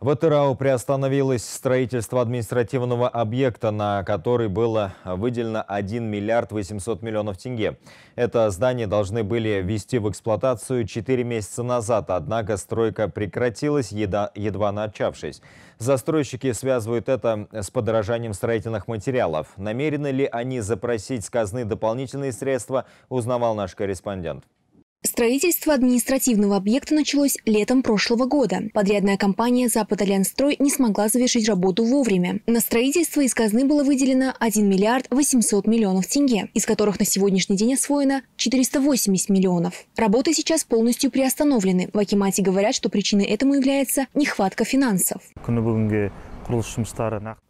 В ТРАО приостановилось строительство административного объекта, на который было выделено 1 миллиард 800 миллионов тенге. Это здание должны были ввести в эксплуатацию 4 месяца назад, однако стройка прекратилась, еда, едва начавшись. Застройщики связывают это с подорожанием строительных материалов. Намерены ли они запросить с казны дополнительные средства, узнавал наш корреспондент. Строительство административного объекта началось летом прошлого года. Подрядная компания «Западальянстрой» не смогла завершить работу вовремя. На строительство из казны было выделено 1 миллиард 800 миллионов тенге, из которых на сегодняшний день освоено 480 миллионов. Работы сейчас полностью приостановлены. В Акимате говорят, что причиной этому является нехватка финансов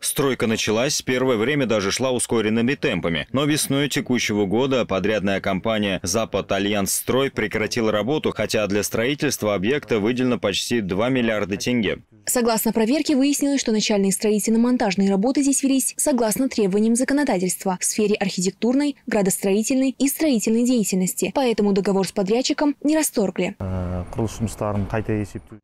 стройка началась первое время даже шла ускоренными темпами но весной текущего года подрядная компания запад альянс строй прекратила работу хотя для строительства объекта выделено почти 2 миллиарда тенге Согласно проверке, выяснилось, что начальные строительно-монтажные работы здесь велись согласно требованиям законодательства в сфере архитектурной, градостроительной и строительной деятельности. Поэтому договор с подрядчиком не расторгли.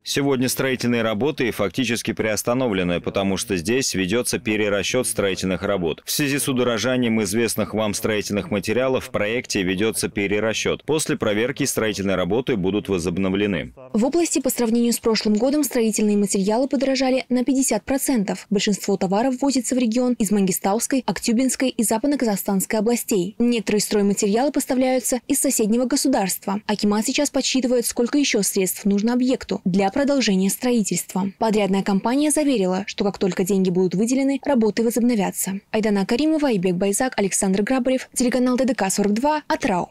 Сегодня строительные работы фактически приостановлены, потому что здесь ведется перерасчет строительных работ. В связи с удорожанием известных вам строительных материалов в проекте ведется перерасчет. После проверки строительные работы будут возобновлены. В области по сравнению с прошлым годом строительные материалы материалы подорожали на 50%. Большинство товаров ввозится в регион из Мангистауской, Актюбинской и Западно-Казахстанской областей. Некоторые стройматериалы поставляются из соседнего государства. Акимат сейчас подсчитывает, сколько еще средств нужно объекту для продолжения строительства. Подрядная компания заверила, что как только деньги будут выделены, работы возобновятся. Айдана Каримова, Ибек Байзак, Александр Грабарев, телеканал ДДК-42, Атрау.